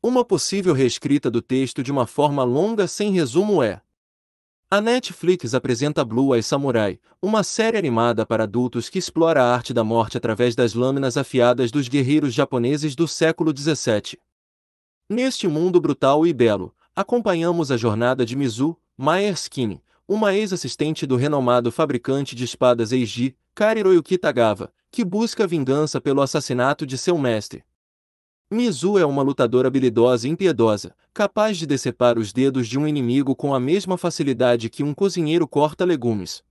Uma possível reescrita do texto de uma forma longa sem resumo é. A Netflix apresenta Blue Eye Samurai, uma série animada para adultos que explora a arte da morte através das lâminas afiadas dos guerreiros japoneses do século XVII. Neste mundo brutal e belo, acompanhamos a jornada de Mizu, Maerskine, uma ex-assistente do renomado fabricante de espadas Eiji, Kariroyuki Tagawa, que busca vingança pelo assassinato de seu mestre. Mizu é uma lutadora habilidosa e impiedosa, capaz de decepar os dedos de um inimigo com a mesma facilidade que um cozinheiro corta legumes.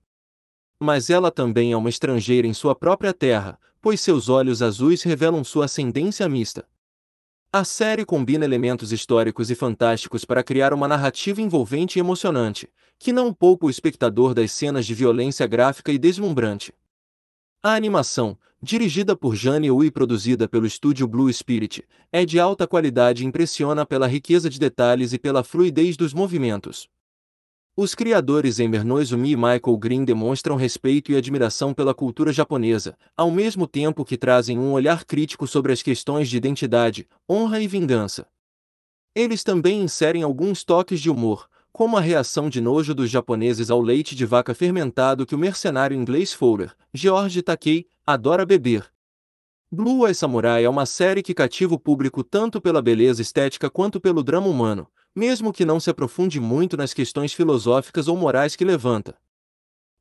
Mas ela também é uma estrangeira em sua própria terra, pois seus olhos azuis revelam sua ascendência mista. A série combina elementos históricos e fantásticos para criar uma narrativa envolvente e emocionante, que não poupa o espectador das cenas de violência gráfica e deslumbrante. A animação, dirigida por Jane Wu e produzida pelo estúdio Blue Spirit, é de alta qualidade e impressiona pela riqueza de detalhes e pela fluidez dos movimentos. Os criadores Ember Noizumi e Michael Green demonstram respeito e admiração pela cultura japonesa, ao mesmo tempo que trazem um olhar crítico sobre as questões de identidade, honra e vingança. Eles também inserem alguns toques de humor, como a reação de nojo dos japoneses ao leite de vaca fermentado que o mercenário inglês Fowler, George Takei, adora beber. Blue Eye Samurai é uma série que cativa o público tanto pela beleza estética quanto pelo drama humano, mesmo que não se aprofunde muito nas questões filosóficas ou morais que levanta.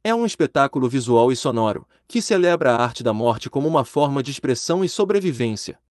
É um espetáculo visual e sonoro, que celebra a arte da morte como uma forma de expressão e sobrevivência.